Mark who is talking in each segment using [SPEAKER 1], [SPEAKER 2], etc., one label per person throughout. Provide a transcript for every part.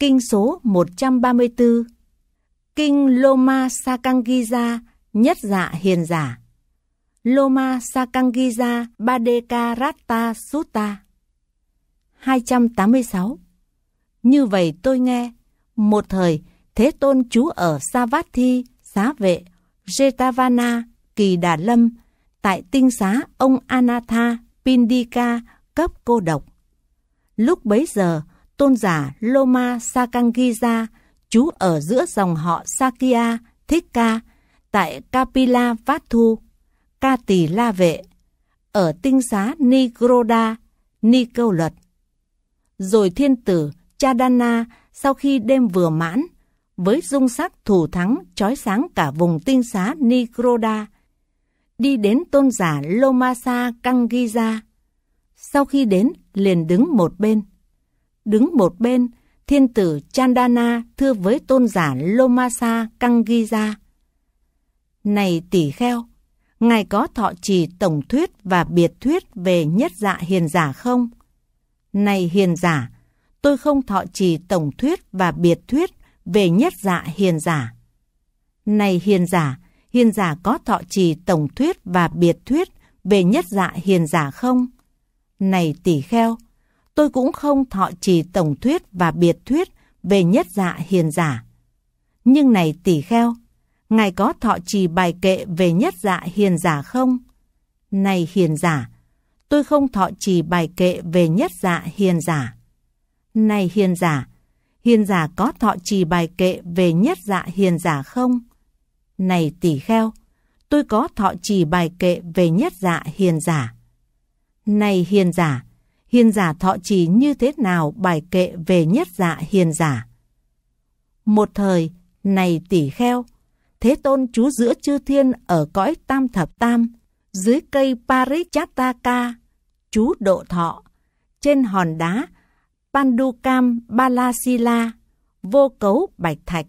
[SPEAKER 1] Kinh số 134 Kinh Loma Sakangiza Nhất dạ hiền giả Loma Sakangiza Badeka Ratta Sutta 286 Như vậy tôi nghe, một thời Thế Tôn trú ở Savatthi, Xá Vệ, Jetavana, Kỳ Đà Lâm, tại tinh xá ông Anatha Pindika cấp cô độc. Lúc bấy giờ, tôn giả Loma Sakangiza trú ở giữa dòng họ Sakya Thích ca tại Kapila Vathu, Ca Tỳ La Vệ, ở tinh xá Nigroda, Ni Câu Luật. Rồi thiên tử Chadana sau khi đêm vừa mãn, với dung sắc thủ thắng chói sáng cả vùng tinh xá Nigroda, đi đến tôn giả Lomasa Kangiza. Sau khi đến, liền đứng một bên đứng một bên, thiên tử Chandana thưa với tôn giả Lomasa Kangija. Này tỷ kheo, ngài có thọ trì tổng thuyết và biệt thuyết về nhất dạ hiền giả không? Này hiền giả, tôi không thọ trì tổng thuyết và biệt thuyết về nhất dạ hiền giả. Này hiền giả, hiền giả có thọ trì tổng thuyết và biệt thuyết về nhất dạ hiền giả không? Này tỷ kheo, tôi cũng không thọ trì tổng thuyết và biệt thuyết về nhất dạ hiền giả. Nhưng này tỷ kheo, ngài có thọ trì bài kệ về nhất dạ hiền giả không? Này hiền giả, tôi không thọ trì bài kệ về nhất dạ hiền giả. Này hiền giả, hiền giả có thọ trì bài kệ về nhất dạ hiền giả không? Này tỷ kheo, tôi có thọ trì bài kệ về nhất dạ hiền giả. Này hiền giả, hiền giả thọ trì như thế nào bài kệ về nhất dạ hiền giả. Một thời, này tỷ kheo, Thế Tôn chú giữa chư thiên ở cõi tam thập tam, dưới cây Parichataka, chú độ thọ, trên hòn đá Pandukam Balasila, vô cấu bạch thạch.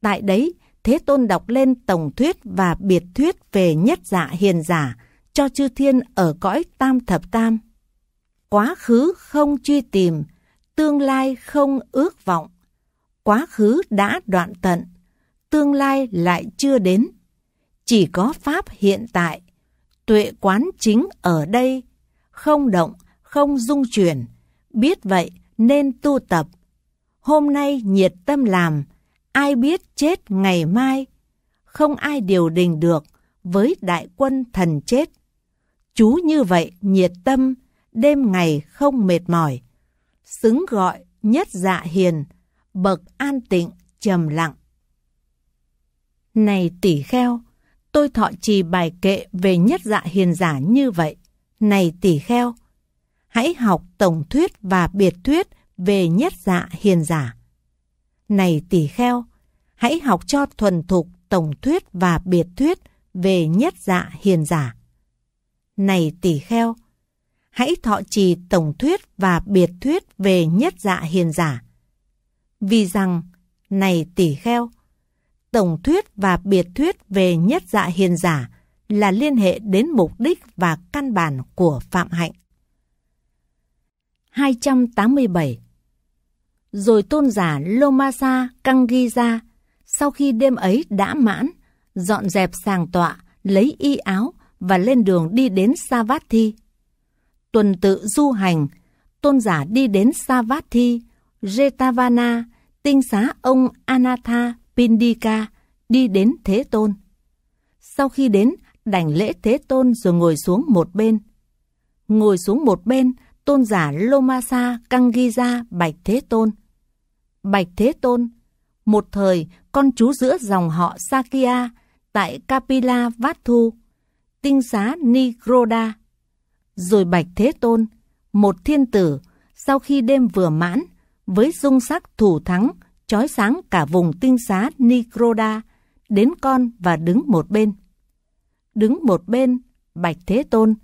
[SPEAKER 1] Tại đấy, Thế Tôn đọc lên tổng thuyết và biệt thuyết về nhất dạ hiền giả cho chư thiên ở cõi tam thập tam quá khứ không truy tìm, tương lai không ước vọng. Quá khứ đã đoạn tận, tương lai lại chưa đến. Chỉ có Pháp hiện tại, tuệ quán chính ở đây, không động, không dung chuyển. Biết vậy nên tu tập. Hôm nay nhiệt tâm làm, ai biết chết ngày mai. Không ai điều đình được với đại quân thần chết. Chú như vậy nhiệt tâm, đêm ngày không mệt mỏi. Xứng gọi nhất dạ hiền, bậc an tịnh trầm lặng. Này tỷ kheo, tôi thọ trì bài kệ về nhất dạ hiền giả như vậy. Này tỷ kheo, hãy học tổng thuyết và biệt thuyết về nhất dạ hiền giả. Này tỷ kheo, hãy học cho thuần thục tổng thuyết và biệt thuyết về nhất dạ hiền giả. Này tỷ kheo, hãy thọ trì tổng thuyết và biệt thuyết về nhất dạ hiền giả. Vì rằng, này tỷ kheo, tổng thuyết và biệt thuyết về nhất dạ hiền giả là liên hệ đến mục đích và căn bản của phạm hạnh. 287 Rồi tôn giả Lomasa Kanggiza sau khi đêm ấy đã mãn, dọn dẹp sàng tọa, lấy y áo và lên đường đi đến Savatthi tuần tự du hành, tôn giả đi đến Savatthi, Jetavana, tinh xá ông Anatha Pindika đi đến Thế Tôn. Sau khi đến, đảnh lễ Thế Tôn rồi ngồi xuống một bên. Ngồi xuống một bên, tôn giả Lomasa Kangija Bạch Thế Tôn. Bạch Thế Tôn, một thời con chú giữa dòng họ Sakya tại Kapila Vathu, tinh xá Nigroda rồi Bạch Thế Tôn, một thiên tử, sau khi đêm vừa mãn, với dung sắc thủ thắng, chói sáng cả vùng tinh xá Nikroda, đến con và đứng một bên. Đứng một bên, Bạch Thế Tôn,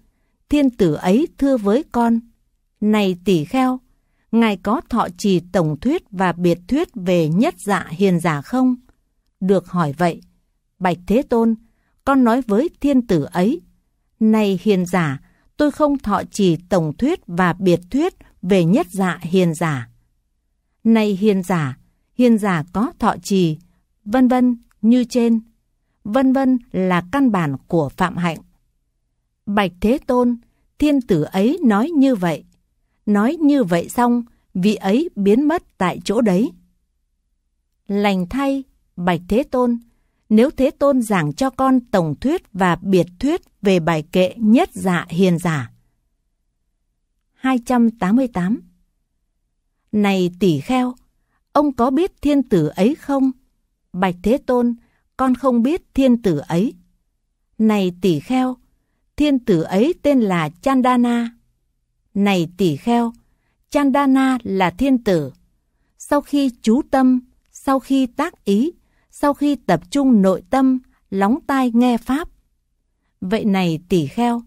[SPEAKER 1] thiên tử ấy thưa với con, Này tỷ kheo, ngài có thọ trì tổng thuyết và biệt thuyết về nhất dạ hiền giả không? Được hỏi vậy, Bạch Thế Tôn, con nói với thiên tử ấy, Này hiền giả, tôi không thọ trì tổng thuyết và biệt thuyết về nhất dạ hiền giả. Nay hiền giả, hiền giả có thọ trì, vân vân như trên. Vân vân là căn bản của phạm hạnh. Bạch Thế Tôn, thiên tử ấy nói như vậy. Nói như vậy xong, vị ấy biến mất tại chỗ đấy. Lành thay, Bạch Thế Tôn, nếu Thế Tôn giảng cho con tổng thuyết và biệt thuyết về bài kệ nhất dạ hiền giả. 288 Này tỷ kheo, ông có biết thiên tử ấy không? Bạch Thế Tôn, con không biết thiên tử ấy. Này tỷ kheo, thiên tử ấy tên là Chandana. Này tỷ kheo, Chandana là thiên tử. Sau khi chú tâm, sau khi tác ý, sau khi tập trung nội tâm, lóng tai nghe Pháp. Vậy này tỷ kheo,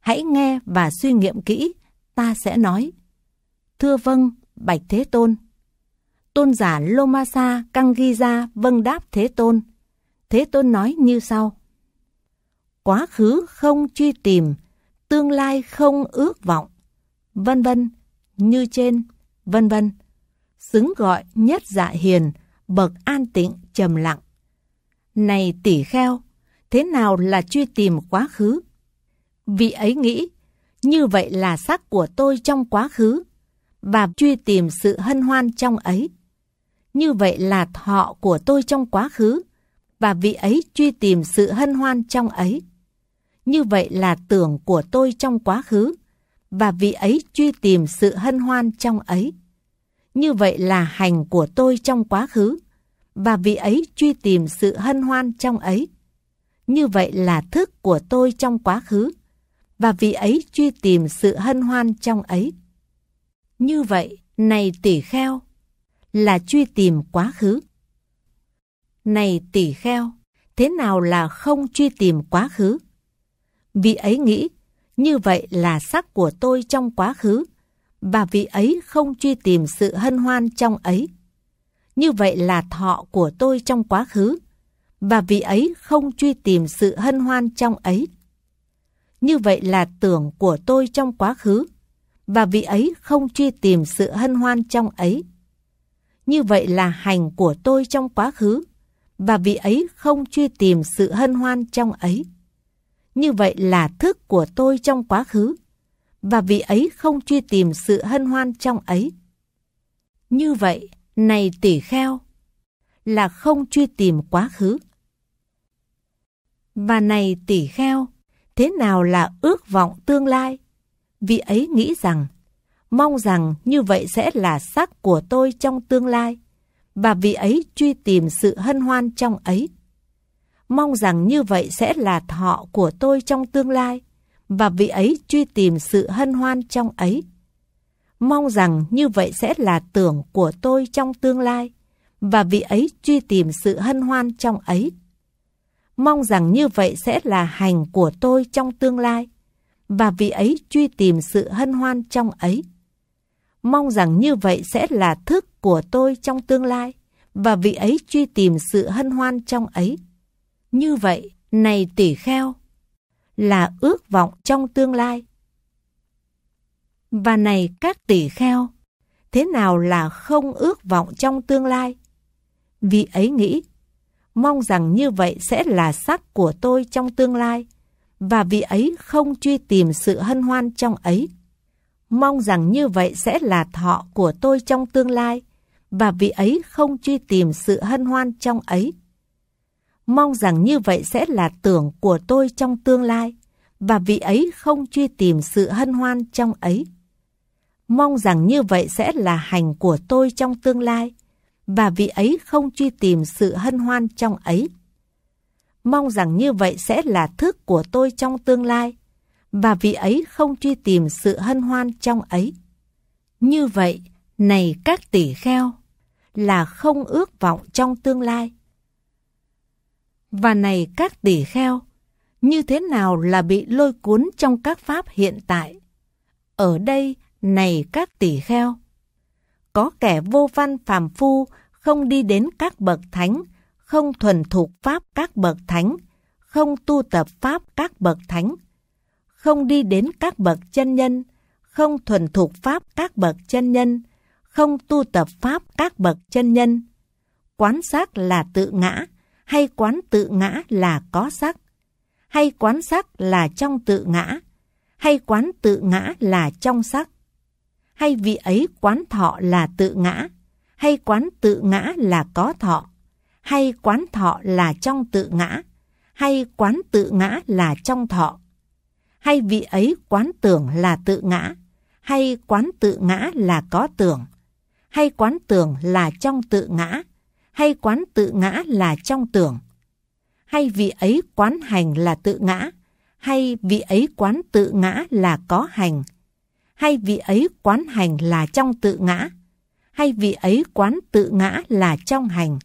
[SPEAKER 1] hãy nghe và suy nghiệm kỹ, ta sẽ nói. Thưa vâng, Bạch Thế Tôn. Tôn giả Lomasa Kangija vâng đáp Thế Tôn. Thế Tôn nói như sau. Quá khứ không truy tìm, tương lai không ước vọng, vân vân, như trên, vân vân. Xứng gọi nhất dạ hiền, bậc an tịnh trầm lặng. Này tỷ kheo, thế nào là truy tìm quá khứ? Vị ấy nghĩ, như vậy là sắc của tôi trong quá khứ, và truy tìm sự hân hoan trong ấy. Như vậy là thọ của tôi trong quá khứ, và vị ấy truy tìm sự hân hoan trong ấy. Như vậy là tưởng của tôi trong quá khứ, và vị ấy truy tìm sự hân hoan trong ấy. Như vậy là hành của tôi trong quá khứ, và vị ấy truy tìm sự hân hoan trong ấy. Như vậy là thức của tôi trong quá khứ, và vị ấy truy tìm sự hân hoan trong ấy. Như vậy, này tỷ kheo, là truy tìm quá khứ. Này tỷ kheo, thế nào là không truy tìm quá khứ? Vị ấy nghĩ, như vậy là sắc của tôi trong quá khứ, và vị ấy không truy tìm sự hân hoan trong ấy. Như vậy là thọ của tôi trong quá khứ, và vị ấy không truy tìm sự hân hoan trong ấy. Như vậy là tưởng của tôi trong quá khứ, và vị ấy không truy tìm sự hân hoan trong ấy. Như vậy là hành của tôi trong quá khứ, và vị ấy không truy tìm sự hân hoan trong ấy. Như vậy là thức của tôi trong quá khứ, và vì ấy không truy tìm sự hân hoan trong ấy. Như vậy, này tỷ kheo, là không truy tìm quá khứ. Và này tỷ kheo, thế nào là ước vọng tương lai? Vì ấy nghĩ rằng, mong rằng như vậy sẽ là sắc của tôi trong tương lai, và vì ấy truy tìm sự hân hoan trong ấy. Mong rằng như vậy sẽ là thọ của tôi trong tương lai, và vị ấy truy tìm sự hân hoan trong ấy. Mong rằng như vậy sẽ là tưởng của tôi trong tương lai, và vị ấy truy tìm sự hân hoan trong ấy. Mong rằng như vậy sẽ là hành của tôi trong tương lai, và vị ấy truy tìm sự hân hoan trong ấy. Mong rằng như vậy sẽ là thức của tôi trong tương lai, và vị ấy truy tìm sự hân hoan trong ấy. Như vậy, này tỷ kheo, là ước vọng trong tương lai. Và này các tỷ kheo, thế nào là không ước vọng trong tương lai? Vì ấy nghĩ, mong rằng như vậy sẽ là sắc của tôi trong tương lai, và vì ấy không truy tìm sự hân hoan trong ấy. Mong rằng như vậy sẽ là thọ của tôi trong tương lai, và vì ấy không truy tìm sự hân hoan trong ấy. Mong rằng như vậy sẽ là tưởng của tôi trong tương lai, và vị ấy không truy tìm sự hân hoan trong ấy. Mong rằng như vậy sẽ là hành của tôi trong tương lai, và vị ấy không truy tìm sự hân hoan trong ấy. Mong rằng như vậy sẽ là thức của tôi trong tương lai, và vị ấy không truy tìm sự hân hoan trong ấy. Như vậy, này các tỷ kheo, là không ước vọng trong tương lai, và này các tỷ kheo, như thế nào là bị lôi cuốn trong các pháp hiện tại? Ở đây, này các tỷ kheo. Có kẻ vô văn phàm phu không đi đến các bậc thánh, không thuần thuộc pháp các bậc thánh, không tu tập pháp các bậc thánh, không đi đến các bậc chân nhân, không thuần thuộc pháp các bậc chân nhân, không tu tập pháp các bậc chân nhân. Quán sát là tự ngã, hay quán tự ngã là có sắc, hay quán sắc là trong tự ngã, hay quán tự ngã là trong sắc, hay vị ấy quán thọ là tự ngã, hay quán tự ngã là có thọ, hay quán thọ là trong tự ngã, hay quán tự ngã là trong thọ, hay vị ấy quán tưởng là tự ngã, hay quán tự ngã là có tưởng, hay quán tưởng là trong tự ngã, hay quán tự ngã là trong tưởng? Hay vị ấy quán hành là tự ngã? Hay vị ấy quán tự ngã là có hành? Hay vị ấy quán hành là trong tự ngã? Hay vị ấy quán tự ngã là trong hành?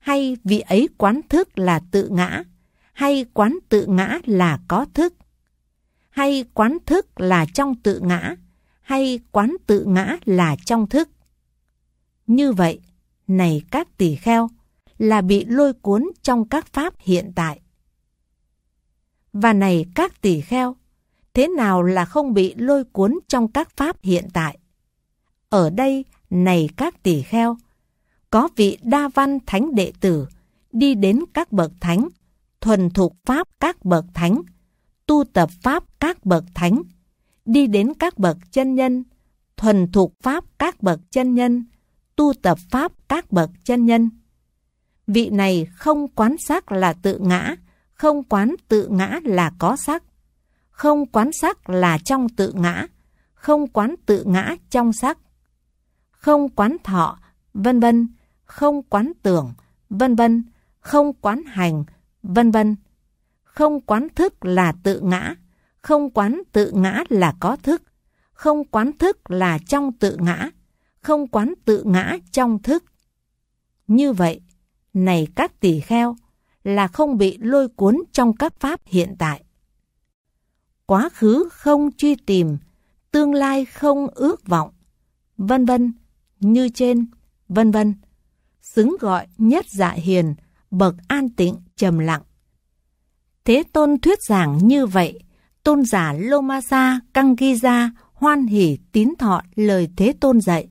[SPEAKER 1] Hay vị ấy quán thức là tự ngã? Hay quán tự ngã là có thức? Hay quán thức là trong tự ngã? Hay quán tự ngã là trong thức? Như vậy, này các tỳ kheo là bị lôi cuốn trong các pháp hiện tại. Và này các tỳ kheo, thế nào là không bị lôi cuốn trong các pháp hiện tại? Ở đây, này các tỳ kheo, có vị đa văn thánh đệ tử đi đến các bậc thánh, thuần thục pháp các bậc thánh, tu tập pháp các bậc thánh, đi đến các bậc chân nhân, thuần thục pháp các bậc chân nhân, tu tập pháp các bậc chân nhân. Vị này không quán sắc là tự ngã, không quán tự ngã là có sắc, không quán sắc là trong tự ngã, không quán tự ngã trong sắc, không quán thọ, vân vân, không quán tưởng, vân vân, không quán hành, vân vân. Không quán thức là tự ngã, không quán tự ngã là có thức, không quán thức là trong tự ngã, không quán tự ngã trong thức. Như vậy, này các tỷ kheo, là không bị lôi cuốn trong các pháp hiện tại. Quá khứ không truy tìm, tương lai không ước vọng, vân vân, như trên, vân vân. Xứng gọi nhất dạ hiền, bậc an tịnh trầm lặng. Thế Tôn thuyết giảng như vậy, Tôn giả Lomasa kangiza hoan hỉ tín thọ lời Thế Tôn dạy.